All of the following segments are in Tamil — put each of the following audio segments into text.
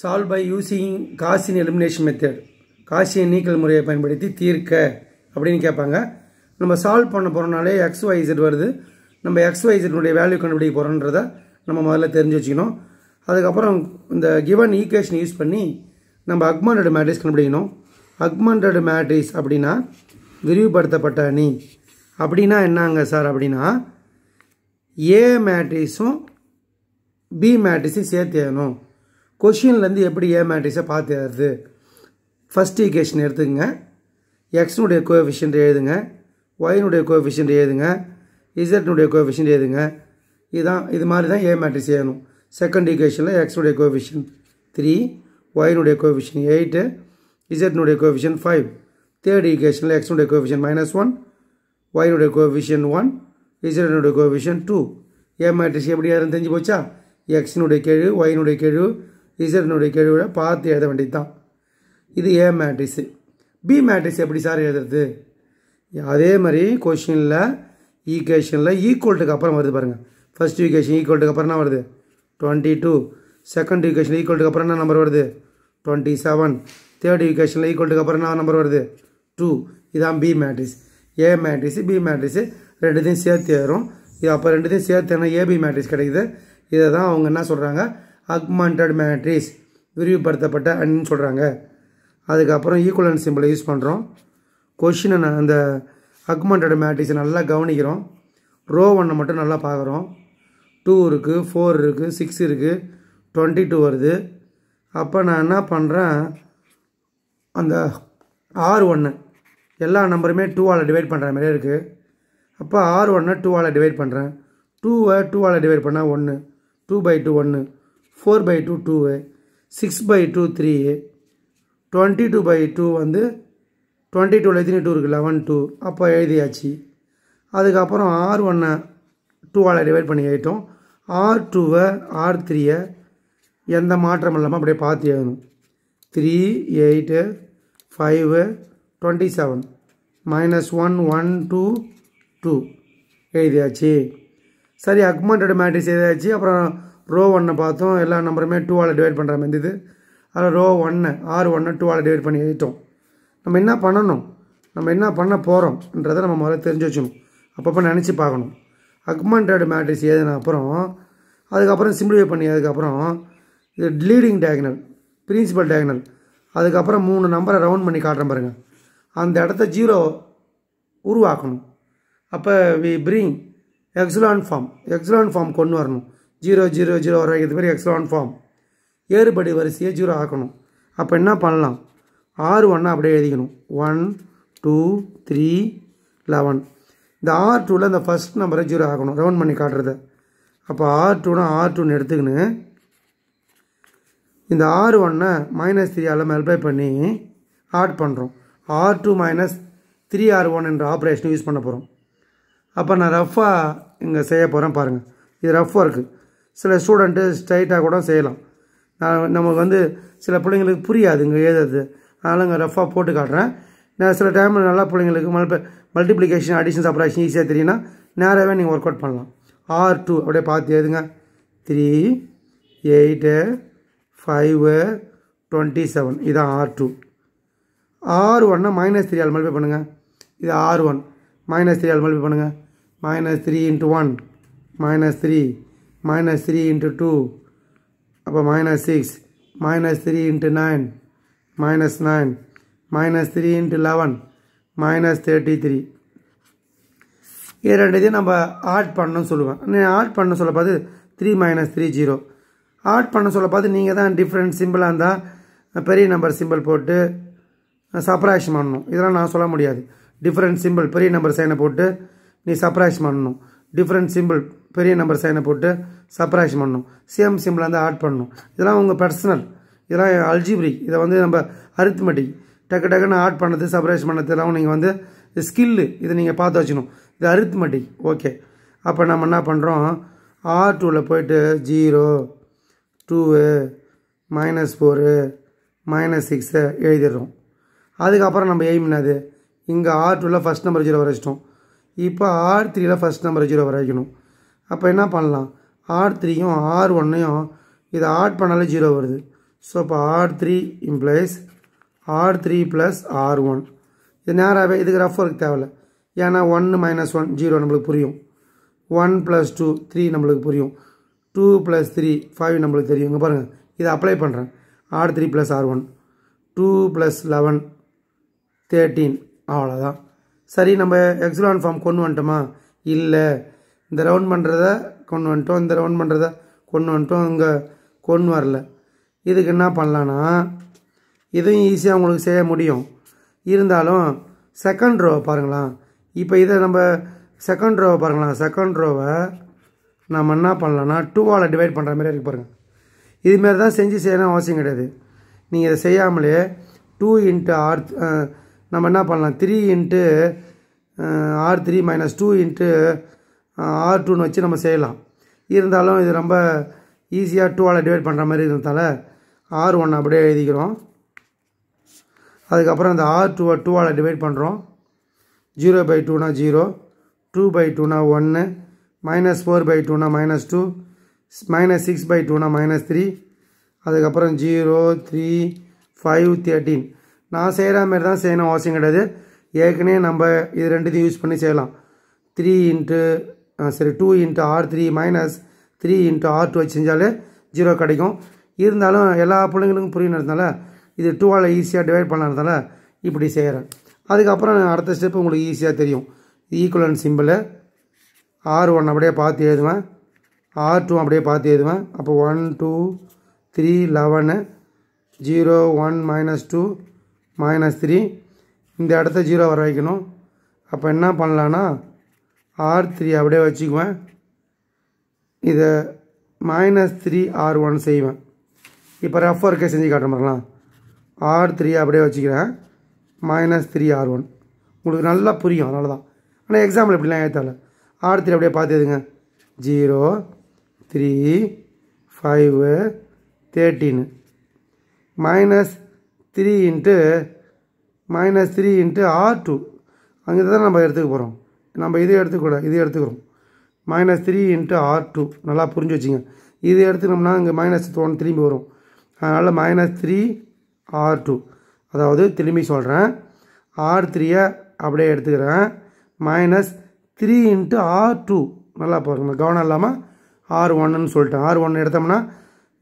சால்வ் பை யூசிங் காசின் எலிமினேஷன் மெத்தட் காசியை நீக்கல் முறையை பயன்படுத்தி தீர்க்க அப்படின்னு கேட்பாங்க நம்ம சால்வ் பண்ண போகிறோம்னாலே எக்ஸ் ஒய்செட் வருது நம்ம எக்ஸ் ஒய்செட்னுடைய வேல்யூ கண்டுபிடிக்க போகிறோன்றத நம்ம முதல்ல தெரிஞ்சு வச்சுக்கணும் அதுக்கப்புறம் இந்த கிவன் ஈக்குவேஷன் யூஸ் பண்ணி நம்ம அக்மாண்டட் மேட்ரிஸ் கண்டுபிடிக்கணும் அக்மாண்டட் மேட்ரிஸ் அப்படின்னா விரிவுபடுத்தப்பட்ட அணி அப்படின்னா என்னங்க சார் அப்படின்னா ஏ மேட்ரிஸும் பி மேட்ரிஸும் சேர்த்து ஏனும் கொஷின்லேருந்து எப்படி ஏ மேட்ரிக்ஸை எழுது ஃபஸ்ட் ஈக்குவேஷன் எடுத்துக்கங்க எக்ஸ்னுடைய கோஎஃபிஷியன்ட் எழுதுங்க ஒயினுடைய கோஎஃபிஷியன்ட் எழுதுங்க இசட்னுடைய கோஎஃபிஷியன்ட் எழுதுங்க இதுதான் இது மாதிரி தான் ஏ மேட்ரிக்ஸ் ஏணும் செகண்ட் ஈக்குவேஷனில் எக்ஸ்னுடைய கோவிஷன் த்ரீ ஒயினுடைய கோஎஃபிஷியன் எயிட்டு இசட்னுடைய கோஎஃபிஷியன் ஃபைவ் தேர்ட் ஈக்குவேஷனில் எக்ஸ்னுடைய கோஎஃபிஷியன் மைனஸ் ஒன் ஒயினுடைய கோஎஃபிஷியன் ஒன் இசட்னுடைய கோஎஃபிஷியன் டூ ஏ மேட்ரிக்ஸ் எப்படி யாருன்னு தெரிஞ்சு போச்சா எக்ஸினுடைய கெழு ஒயினுடைய கெழு இசட்னுடைய கீழே பார்த்து எழுத வேண்டியது தான் இது ஏ மேட்ரிஸு பி மேட்ரிக்ஸ் எப்படி சார் எழுதுறது அதே மாதிரி கொஷினில் ஈக்வேஷனில் ஈக்குவல்ட்டுக்கு அப்புறம் வருது பாருங்கள் ஃபஸ்ட் ஈக்குவேஷன் ஈக்குவல்ட்டுக்கு அப்புறம் என்ன வருது டுவெண்ட்டி டூ செகண்ட் ஈக்குவேஷன் ஈக்குவல்ட்டுக்கு அப்புறம் என்ன நம்பர் வருது டுவெண்ட்டி செவன் தேர்ட் ஈக்குவேஷனில் ஈக்குவல்ட்டுக்கு அப்புறம் என்ன நம்பர் வருது டூ இதான் B matrix A matrix B matrix ரெண்டுத்தையும் சேர்த்து ஏறும் இது அப்போ ரெண்டுத்தையும் சேர்த்து ஏன்னா ஏபி மேட்ரிக்ஸ் கிடைக்குது இதை தான் அவங்க என்ன சொல்கிறாங்க அக்மாண்டட் மேட்ரிஸ் விரிவுபடுத்தப்பட்ட அணின்னு சொல்கிறாங்க அதுக்கப்புறம் ஈக்குவலன் சிம்பிளை யூஸ் பண்ணுறோம் கொஷினை அந்த அக்மாண்டட் மேட்ரிஸை நல்லா கவனிக்கிறோம் ரோ ஒன்னை மட்டும் நல்லா பார்க்குறோம் டூ இருக்குது ஃபோர் இருக்குது சிக்ஸ் இருக்குது டுவெண்ட்டி டூ வருது அப்போ நான் என்ன பண்ணுறேன் அந்த ஆறு ஒன்று எல்லா நம்பருமே டூவால் டிவைட் பண்ணுற மாதிரியே இருக்குது அப்போ ஆறு டூ டூவால் டிவைட் பண்ணுறேன் டூவை டூவால் டிவைட் பண்ணால் ஒன்று டூ பை டூ ஒன்று four by two two six by two three twenty two by two வந்து டுவெண்ட்டி டூவில் எத்தனை டூ இருக்குது லெவன் டூ அப்போ எழுதியாச்சு அதுக்கப்புறம் ஆர் ஒன்னை டூவால் டிவைட் பண்ணி ஆகிட்டோம் ஆர் டூவை ஆர் த்ரீயை எந்த மாற்றம் இல்லாமல் அப்படியே பார்த்து எழுதணும் three eight five twenty seven minus one one two two எழுதியாச்சு சரி அக்மெண்டட் மேட்ரிக்ஸ் எழுதியாச்சு அப்புறம் ரோ ஒன்னை பார்த்தோம் எல்லா நம்பருமே டூவால் டிவைட் பண்ணுற மாதிரி இருந்தது அதில் ரோ ஒன்று ஆறு ஒன்று டூவால் டிவைட் பண்ணி எழுதிட்டோம் நம்ம என்ன பண்ணணும் நம்ம என்ன பண்ண போகிறோம்ன்றதை நம்ம முதல்ல தெரிஞ்சு வச்சுக்கணும் அப்பப்போ நினச்சி பார்க்கணும் அக்மெண்டட் மேட்ரிக்ஸ் எழுதின அப்புறம் அதுக்கப்புறம் சிம்பிளிஃபை பண்ணி அதுக்கப்புறம் இது லீடிங் டயக்னல் பிரின்சிபல் டயக்னல் அதுக்கப்புறம் மூணு நம்பரை ரவுண்ட் பண்ணி காட்டுறேன் பாருங்கள் அந்த இடத்த ஜீரோ உருவாக்கணும் அப்போ we bring echelon form echelon form கொண்டு வரணும் ஜீரோ ஜீரோ ஜீரோ வரைக்கும் இது மாதிரி ஒன் ஃபார்ம் ஏறுபடி வரிசையை ஜீரோ ஆக்கணும் அப்போ என்ன பண்ணலாம் ஆறு ஒன்னா அப்படியே எழுதிக்கணும் ஒன் டூ த்ரீ லெவன் இந்த ஆர் டூவில் இந்த ஃபஸ்ட் நம்பரை ஜீரோ ஆகணும் ரவுண்ட் பண்ணி காட்டுறத அப்போ ஆர் டூனா ஆர் டூன்னு எடுத்துக்கின்னு இந்த ஆர் ஒன்னை மைனஸ் த்ரீயால் மல்பை பண்ணி ஆட் பண்ணுறோம் R two minus three R one என்ற ஆப்ரேஷனை யூஸ் பண்ண போகிறோம் அப்போ நான் ரஃப்பாக இங்கே செய்ய போகிறேன் பாருங்கள் இது ரஃப் ஒர்க்கு சில ஸ்டூடெண்ட்டு ஸ்ட்ரைட்டாக கூட செய்யலாம் நமக்கு வந்து சில பிள்ளைங்களுக்கு புரியாது இங்கே எழுதுறது அதனால் இங்கே ரஃபாக போட்டு காட்டுறேன் நான் சில டைமில் நல்லா பிள்ளைங்களுக்கு மல்ப மல்டிப்ளிகேஷன் அடிஷன் சப்ராக்ஷன் ஈஸியாக தெரியும்னா நேராகவே நீங்கள் ஒர்க் அவுட் பண்ணலாம் ஆர் டூ அப்படியே பார்த்து எழுதுங்க three eight five twenty seven இதுதான் ஆர் டூ ஆர் ஒன்னா மைனஸ் த்ரீ ஆல் மல்டிபை பண்ணுங்கள் இது R one minus three all multiply பண்ணுங்கள் minus three into one minus three minus three into two அப்போ minus six 6 three into nine minus nine minus three into eleven minus thirty three இது ரெண்டு இதையும் நம்ம ஆட் பண்ணணும்னு சொல்லுவேன் நான் ஆட் பண்ண சொல்ல பார்த்து three minus three zero add பண்ண சொல்ல பார்த்து நீங்கள் தான் டிஃப்ரெண்ட் சிம்பிளாக இருந்தால் பெரிய நம்பர் சிம்பிள் போட்டு சப்ராக்ஷன் பண்ணணும் இதெல்லாம் நான் சொல்ல முடியாது டிஃப்ரெண்ட் சிம்பிள் பெரிய நம்பர் சைனை போட்டு நீ சப்ராக்ஷன் பண்ணணும் டிஃப்ரெண்ட் சிம்பிள் பெரிய நம்பர் சைனை போட்டு சப்ராக்ஷன் பண்ணணும் சேம் சிம்பிள் வந்து ஆட் பண்ணணும் இதெல்லாம் உங்கள் பர்சனல் இதெல்லாம் அல்ஜிபிரி இதை வந்து நம்ம அரித்மெட்டிக் டக்கு டக்குன்னு ஆட் பண்ணது சப்ராக்ஷன் எல்லாம் நீங்கள் வந்து ஸ்கில்லு இதை நீங்கள் பார்த்து வச்சுக்கணும் இது அரித்மெட்டிக் ஓகே அப்போ நம்ம என்ன பண்ணுறோம் ஆர் டூவில் போயிட்டு zero two minus four minus six எழுதிடுறோம் அதுக்கப்புறம் நம்ம எய்ம் என்னது இங்கே ஆர் டூவில் ஃபஸ்ட் நம்பர் ஜீரோ வரைச்சிட்டோம் இப்போ ஆர் த்ரீயில் ஃபஸ்ட் நம்பர் ஜீரோ வரைக்கணும் அப்போ என்ன பண்ணலாம் ஆர் த்ரீயும் ஆர் ஒன்னையும் இதை ஆட் பண்ணாலே ஜீரோ வருது ஸோ இப்போ R three implies R three plus R one இது நேராகவே இதுக்கு ரஃப் ஒர்க் தேவையில்ல ஏன்னா ஒன்று மைனஸ் ஒன் ஜீரோ நம்மளுக்கு புரியும் ஒன் ப்ளஸ் டூ த்ரீ நம்மளுக்கு புரியும் டூ ப்ளஸ் த்ரீ ஃபைவ் நம்மளுக்கு தெரியும் இங்கே பாருங்கள் இதை அப்ளை பண்ணுறேன் R three plus R one two plus eleven thirteen அவ்வளோதான் சரி நம்ம எக்ஸலான் ஃபார்ம் கொண்டு வந்துட்டோமா இல்லை இந்த ரவுண்ட் பண்ணுறத கொண்டு வந்துட்டோம் இந்த ரவுண்ட் பண்ணுறத கொண்டு வந்துட்டோம் இங்கே கொண்டு வரல இதுக்கு என்ன பண்ணலான்னா இதையும் ஈஸியாக உங்களுக்கு செய்ய முடியும் இருந்தாலும் செகண்ட் ரோவை பாருங்களேன் இப்போ இதை நம்ம செகண்ட் ரோவை பாருங்களா செகண்ட் ரோவை நம்ம என்ன பண்ணலான்னா டூவால் டிவைட் பண்ணுற மாதிரி இருக்குது பாருங்கள் இதுமாரி தான் செஞ்சு செய்யணும் அவசியம் கிடையாது நீங்கள் இதை செய்யாமலே டூ இன்ட்டு ஆர் நம்ம என்ன பண்ணலாம் three into R three minus two into R டூன்னு வச்சு நம்ம செய்யலாம் இருந்தாலும் இது ரொம்ப ஈஸியாக டூவால் டிவைட் பண்ணுற மாதிரி இருந்ததால் ஆர் ஒன் அப்படியே எழுதிக்கிறோம் அதுக்கப்புறம் அந்த ஆர் டூவை டூவால் டிவைட் பண்ணுறோம் ஜீரோ பை டூனா ஜீரோ டூ பை டூனா ஒன்று மைனஸ் ஃபோர் பை டூனா minus two minus six by டூனா மைனஸ் த்ரீ அதுக்கப்புறம் ஜீரோ த்ரீ ஃபைவ் தேர்ட்டீன் நான் செய்கிற மாதிரி தான் செய்யணும் அவசியம் கிடையாது ஏற்கனவே நம்ம இது ரெண்டுத்தையும் யூஸ் பண்ணி செய்யலாம் த்ரீ இன்ட்டு சரி two into R three minus three into R two வச்சு செஞ்சாலே ஜீரோ கிடைக்கும் இருந்தாலும் எல்லா பிள்ளைங்களுக்கும் புரியுனதுனால இது டூவால் ஈஸியாக டிவைட் பண்ணுறதுனால இப்படி செய்கிறேன் அதுக்கப்புறம் அடுத்த ஸ்டெப்பு உங்களுக்கு ஈஸியாக தெரியும் ஈக்குவலன் சிம்பிளு ஆர் ஒன் அப்படியே பார்த்து எழுதுவேன் ஆர் டூ அப்படியே பார்த்து எழுதுவேன் அப்போ one two three eleven zero one minus two minus three இந்த இடத்த ஜீரோ வர வைக்கணும் அப்போ என்ன பண்ணலான்னா ஆர் த்ரீ அப்படியே வச்சுக்குவேன் இதை மைனஸ் த்ரீ ஆர் ஒன் செய்வேன் இப்போ ரஃப் ஒர்க்கே செஞ்சு காட்டுற மாதிரிலாம் ஆர் த்ரீ அப்படியே வச்சுக்கிறேன் மைனஸ் த்ரீ ஆர் ஒன் உங்களுக்கு நல்லா புரியும் அதனால தான் ஆனால் எக்ஸாம்பிள் இப்படிலாம் ஏற்றால ஆர் த்ரீ அப்படியே பார்த்துதுங்க zero three five thirteen minus three into minus three into R two அங்கே தான் நம்ம எடுத்துக்க போகிறோம் நம்ம இதை எடுத்துக்கூட இதை எடுத்துக்கிறோம் minus three into R two நல்லா புரிஞ்சு வச்சுங்க இதை எடுத்துக்கணும்னா இங்கே மைனஸ் ஒன் திரும்பி வரும் அதனால் மைனஸ் த்ரீ ஆர் டூ அதாவது திரும்பி சொல்கிறேன் ஆர் த்ரீயை அப்படியே எடுத்துக்கிறேன் minus three into R two நல்லா பாருங்கள் கவனம் இல்லாமல் ஆர் ஒன்றுன்னு சொல்லிட்டேன் ஆர் ஒன்று எடுத்தோம்னா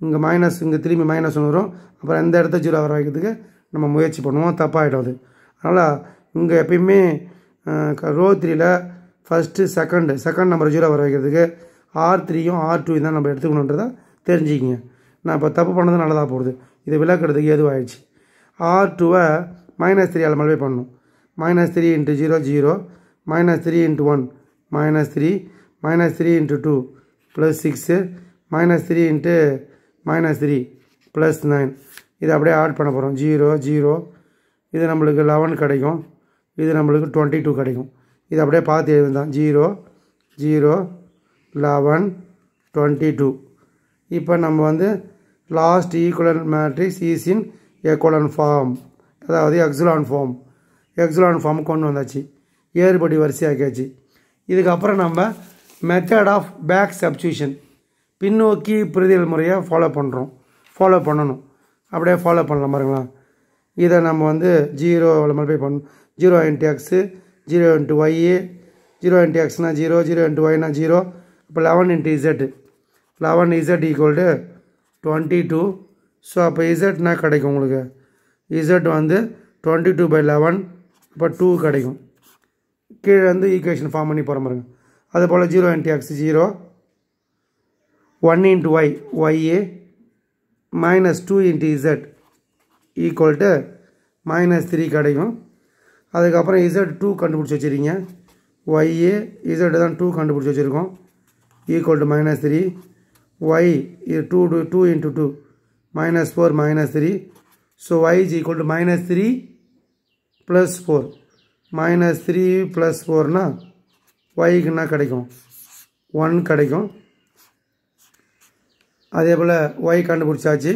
இங்கே மைனஸ் இங்கே திரும்பி மைனஸ் ஒன்று வரும் அப்புறம் இந்த இடத்த ஜீரோ வர வைக்கிறதுக்கு நம்ம முயற்சி பண்ணுவோம் தப்பாகிடும் அது அதனால் இங்கே எப்பயுமே ரோ த்ரீயில் first second second number zero வர வைக்கிறதுக்கு ஆர் த்ரீயும் ஆர் டூ தான் நம்ம எடுத்துக்கணுன்றதை தெரிஞ்சுக்கிங்க நான் இப்போ தப்பு பண்ணது நல்லதாக போடுது இது விளக்கிறதுக்கு எதுவாகிடுச்சு ஆர் டூவை மைனஸ் த்ரீ மல்வே பண்ணணும் minus three into zero zero minus three into one minus three minus three into two plus six minus three into minus three plus nine இதை அப்படியே ஆட் பண்ண போகிறோம் ஜீரோ ஜீரோ இது நம்மளுக்கு லெவன் கிடைக்கும் இது நம்மளுக்கு டுவெண்ட்டி டூ கிடைக்கும் இது அப்படியே பார்த்து எழுதுதான் zero zero eleven twenty two இப்போ நம்ம வந்து last equivalent matrix is in form அதாவது எக்ஸலான் ஃபார்ம் எக்ஸலான் ஃபார்ம் கொண்டு வந்தாச்சு ஏறுபடி வரிசையாக்கியாச்சு இதுக்கப்புறம் நம்ம மெத்தட் ஆஃப் பேக் சப்ஸ்டியூஷன் பின்னோக்கி புரிதல் முறையாக ஃபாலோ பண்ணுறோம் ஃபாலோ பண்ணணும் அப்படியே ஃபாலோ பண்ணலாம் பாருங்களா இதை நம்ம வந்து ஜீரோ மல்பை பண்ணணும் zero into X zero into Y zero into எக்ஸ்னால் ஜீரோ ஜீரோ இன்ட்டு ஒய்னா ஜீரோ அப்போ eleven into Z eleven Z equal to twenty two so அப்போ இசட்னா கிடைக்கும் உங்களுக்கு இசட் வந்து டுவெண்ட்டி டூ பை லெவன் இப்போ டூ கிடைக்கும் கீழே வந்து ஈக்குவேஷன் ஃபார்ம் பண்ணி போகிற மாதிரிங்க அதுபோல் zero into X zero one into Y Y minus two into Z equal to minus 3 கிடைக்கும் அதுக்கப்புறம் இசட் டூ கண்டுபிடிச்சி வச்சுருக்கீங்க ஒய்ஏ இசட் தான் டூ கண்டுபிடிச்சி வச்சுருக்கோம் equal to minus three Y இது two two two into two minus four minus three so Y is equal to minus three plus four minus three plus ஃபோர்னால் ஒய்க்குன்னா கிடைக்கும் ஒன் கிடைக்கும் அதே போல் ஒய் கண்டுபிடிச்சாச்சு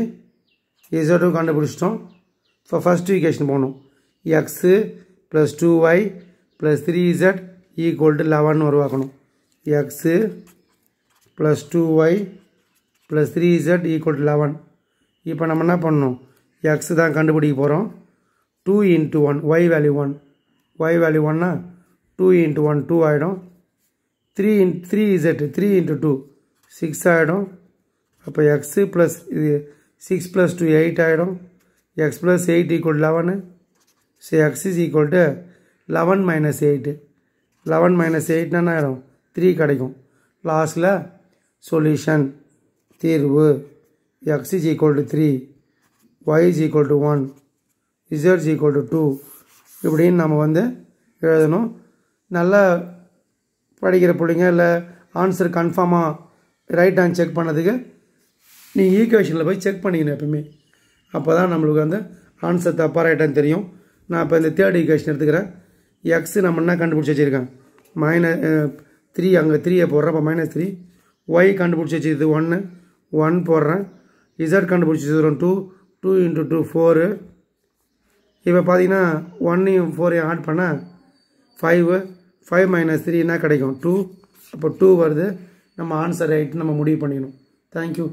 இசட்டும் கண்டுபிடிச்சிட்டோம் இப்போ ஃபஸ்ட் ஈக்குவேஷன் போகணும் X plus two Y plus three Z equal to eleven உருவாக்கணும் X plus two Y plus three Z equal to eleven இப்போ நம்ம என்ன பண்ணணும் எக்ஸ் தான் கண்டுபிடிக்க போகிறோம் two into one Y value one Y value ஒன்னா டூ இன்ட்டு ஒன் டூ ஆகிடும் three in three Z three into two six ஆகிடும் அப்போ எக்ஸு ப்ளஸ் இது சிக்ஸ் ப்ளஸ் டூ எயிட் ஆகிடும் X plus eight equal eleven so X is equal to eleven minus eight eleven minus எயிட்னா ஆகிடும் த்ரீ கிடைக்கும் லாஸ்டில் சொல்யூஷன் தீர்வு X is equal to three Y is equal to one Z is equal to two இப்படின்னு நம்ம வந்து எழுதணும் நல்லா படிக்கிற பிள்ளைங்க இல்லை ஆன்சர் கன்ஃபார்மாக ரைட் ஆன் செக் பண்ணதுக்கு நீ ஈக்குவேஷனில் போய் செக் பண்ணிக்கணும் எப்பவுமே அப்போ தான் நம்மளுக்கு வந்து ஆன்சர் தப்பாக ரைட்டான்னு தெரியும் நான் இப்போ இந்த தேர்ட் ஈக்குவேஷன் எடுத்துக்கிறேன் எக்ஸு நம்ம என்ன கண்டுபிடிச்சி வச்சுருக்கேன் மைனஸ் த்ரீ அங்கே த்ரீயை போடுறேன் அப்போ மைனஸ் த்ரீ ஒய் கண்டுபிடிச்சி வச்சுது ஒன்று ஒன் போடுறேன் இசட் கண்டுபிடிச்சி வச்சுருக்கோம் two two into two four இப்போ பார்த்தீங்கன்னா ஒன்னையும் ஃபோரையும் ஆட் பண்ணால் ஃபைவு ஃபைவ் மைனஸ் த்ரீ என்ன கிடைக்கும் டூ அப்போ டூ வருது நம்ம ஆன்சர் ரைட்டு நம்ம முடிவு பண்ணிக்கணும் தேங்க்யூ